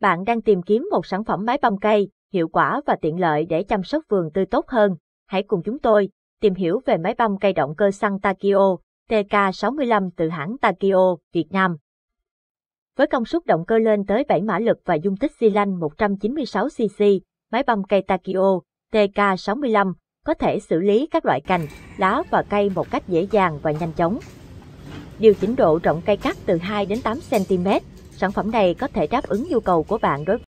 Bạn đang tìm kiếm một sản phẩm máy băm cây, hiệu quả và tiện lợi để chăm sóc vườn tươi tốt hơn. Hãy cùng chúng tôi tìm hiểu về máy băm cây động cơ xăng Takio TK65 từ hãng Takio, Việt Nam. Với công suất động cơ lên tới 7 mã lực và dung tích xi lanh 196cc, máy băm cây Takio TK65 có thể xử lý các loại cành, lá và cây một cách dễ dàng và nhanh chóng. Điều chỉnh độ rộng cây cắt từ 2 đến 8 cm, Sản phẩm này có thể đáp ứng nhu cầu của bạn đối